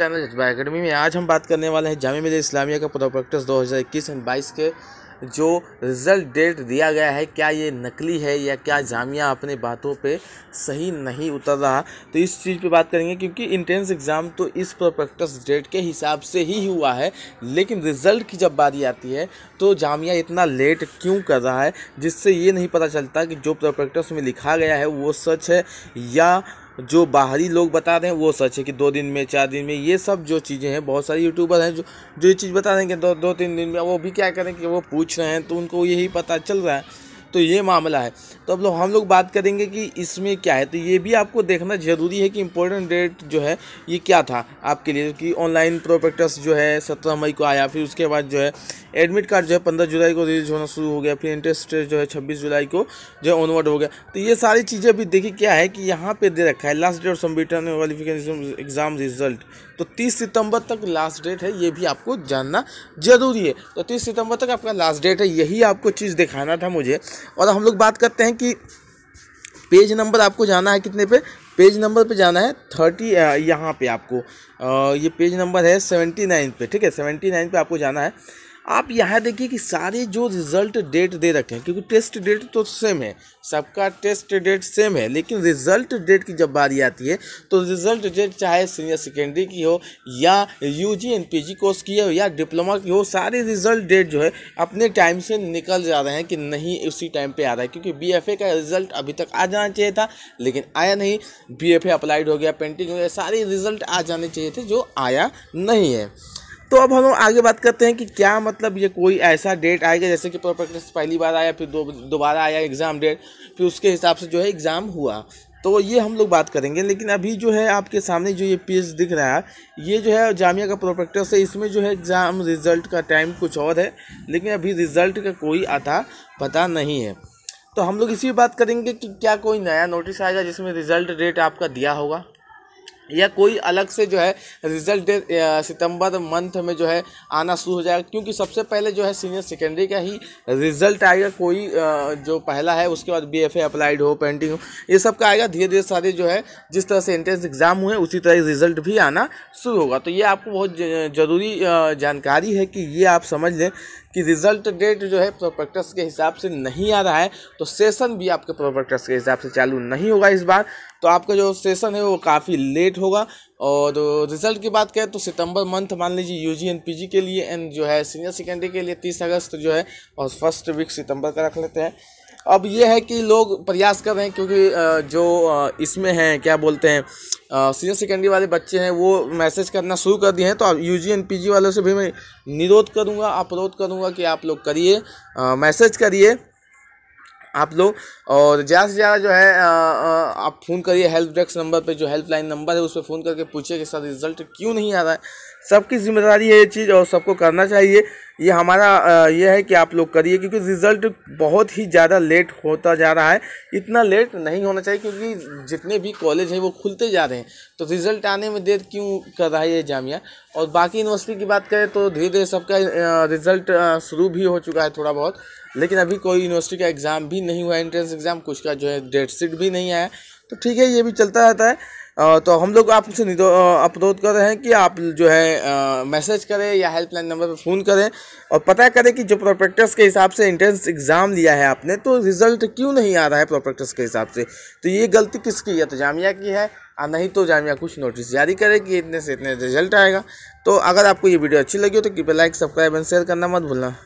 channel जजबा academy में आज हम बात करने वाले हैं जामिया मिल्ल इस्लामिया का प्रोपेक्टस 2021 एंड बाईस के जो रिज़ल्ट डेट दिया गया है क्या ये नकली है या क्या जामिया अपने बातों पे सही नहीं उतर रहा तो इस चीज़ पे बात करेंगे क्योंकि इंट्रेंस एग्ज़ाम तो इस प्रोपेक्टस डेट के हिसाब से ही हुआ है लेकिन रिज़ल्ट की जब बारी आती है तो जामिया इतना लेट क्यों कर रहा है जिससे ये नहीं पता चलता कि जो प्रोपेक्टस में लिखा गया है वो सच है या जो बाहरी लोग बता रहे हैं वो सच है कि दो दिन में चार दिन में ये सब जो चीज़ें हैं बहुत सारे यूट्यूबर हैं जो जो ये चीज़ बता रहे हैं कि दो दो तीन दिन में वो भी क्या करें कि वो पूछ रहे हैं तो उनको यही पता चल रहा है तो ये मामला है तो अब लोग हम लोग बात करेंगे कि इसमें क्या है तो ये भी आपको देखना ज़रूरी है कि इम्पोर्टेंट डेट जो है ये क्या था आपके लिए कि ऑनलाइन प्रोपेक्टस जो है सत्रह मई को आया फिर उसके बाद जो है एडमिट कार्ड जो है पंद्रह जुलाई को रिलीज होना शुरू हो गया फिर इंटरेस्ट जो है छब्बीस जुलाई को जो है ऑनवर्ड हो गया तो ये सारी चीज़ें भी देखिए क्या है कि यहाँ पर दे रखा है लास्ट डेट ऑफ सम्बिटन क्वालिफिकेशन एग्जाम रिजल्ट तो 30 सितंबर तक लास्ट डेट है ये भी आपको जानना ज़रूरी है तो 30 सितंबर तक आपका लास्ट डेट है यही आपको चीज़ दिखाना था मुझे और हम लोग बात करते हैं कि पेज नंबर आपको जाना है कितने पे पेज नंबर पे जाना है थर्टी यहाँ पे आपको आ, ये पेज नंबर है सेवेंटी नाइन पे ठीक है सेवेंटी नाइन पे आपको जाना है आप यहाँ देखिए कि सारे जो रिजल्ट डेट दे रखे हैं क्योंकि टेस्ट डेट तो सेम है सबका टेस्ट डेट सेम है लेकिन रिजल्ट डेट की जब बारी आती है तो रिजल्ट डेट चाहे सीनियर सेकेंडरी की हो या U G and P G course की हो या डिप्लोमा की हो सारे रिजल्ट डेट जो है अपने टाइम से निकल जा रहे हैं कि नहीं उसी टाइम पर आ रहा है क्योंकि बी एफ ए का रिजल्ट अभी तक आ जाना चाहिए था लेकिन आया नहीं बी एफ ए अप्लाइड हो गया पेंटिंग हो गया सारे रिजल्ट आ जाने चाहिए थे जो आया नहीं है तो अब हम आगे बात करते हैं कि क्या मतलब ये कोई ऐसा डेट आएगा जैसे कि प्रैक्टिस पहली बार आया फिर दोबारा आया एग्ज़ाम डेट फिर उसके हिसाब से जो है एग्ज़ाम हुआ तो ये हम लोग बात करेंगे लेकिन अभी जो है आपके सामने जो ये पेज दिख रहा है ये जो है जामिया का प्रोपेक्टर है इसमें जो है एग्ज़ाम रिज़ल्ट का टाइम कुछ और है लेकिन अभी रिज़ल्ट का कोई आता पता नहीं है तो हम लोग इसी बात करेंगे कि क्या कोई नया नोटिस आएगा जिसमें रिज़ल्ट डेट आपका दिया होगा या कोई अलग से जो है रिजल्ट सितंबर मंथ में जो है आना शुरू हो जाएगा क्योंकि सबसे पहले जो है सीनियर सेकेंडरी का ही रिजल्ट आएगा कोई जो पहला है उसके बाद बी एफ ए अप्लाइड हो पेंटिंग हो ये सब का आएगा धीरे धीरे सारे जो है जिस तरह से एंट्रेंस एग्ज़ाम हुए उसी तरह रिजल्ट भी आना शुरू होगा तो ये आपको बहुत ज़रूरी जानकारी है कि ये आप समझ लें कि रिजल्ट डेट जो है प्रोपेक्टस के हिसाब से नहीं आ रहा है तो सेशन भी आपके प्रोपेक्टस के हिसाब से चालू नहीं होगा इस बार तो आपका जो सेशन है वो काफ़ी लेट होगा और रिजल्ट की बात करें तो सितंबर मंथ मान लीजिए एन पी जी के लिए एंड जो है सीनियर सेकेंडरी के लिए तीस अगस्त जो है और फर्स्ट वीक सितंबर का रख लेते हैं अब ये है कि लोग प्रयास कर रहे हैं क्योंकि जो इसमें हैं क्या बोलते हैं सीनियर सेकेंडरी वाले बच्चे हैं वो मैसेज करना शुरू कर दिए हैं तो अब U G and P G वालों से भी मैं निरोध करूँगा अपरोध करूँगा कि आप लोग करिए मैसेज करिए आप लोग और ज़्यादा से ज़्यादा जो है आ, आ, आप फ़ोन करिए हेल्प डेस्क नंबर पे जो हेल्पलाइन नंबर है उस पर फ़ोन करके पूछिए कि सर रिज़ल्ट क्यों नहीं आ रहा है सबकी जिम्मेदारी है ये चीज़ और सबको करना चाहिए ये हमारा ये है कि आप लोग करिए क्योंकि रिज़ल्ट बहुत ही ज़्यादा लेट होता जा रहा है इतना लेट नहीं होना चाहिए क्योंकि जितने भी कॉलेज हैं वो खुलते जा रहे हैं तो रिज़ल्ट आने में देर क्यों कर रहा है ये जामिया और बाकी यूनिवर्सिटी की बात करें तो धीरे धीरे सबका रिज़ल्ट शुरू भी हो चुका है थोड़ा बहुत लेकिन अभी कोई यूनिवर्सिटी का एग्ज़ाम भी नहीं हुआ एंट्रेंस एग्ज़ाम कुछ का जो है डेट शीट भी नहीं आया तो ठीक है ये भी चलता रहता है तो हम लोग आपसे अपलोड कर रहे हैं कि आप जो है मैसेज करें या हेल्पलाइन नंबर पर फ़ोन करें और पता करें कि जो प्रोपेक्टर्स के हिसाब से एंट्रेंस एग्ज़ाम लिया है आपने तो रिज़ल्ट क्यों नहीं आ रहा है प्रोपेक्टर्स के हिसाब से तो ये गलती किसकी है तो जामिया की है और नहीं तो जामिया कुछ नोटिस जारी करे कि इतने से इतने रिजल्ट आएगा तो अगर आपको ये वीडियो अच्छी लगी हो तो कृपया लाइक सब्सक्राइब एंड शेयर करना मत भूलना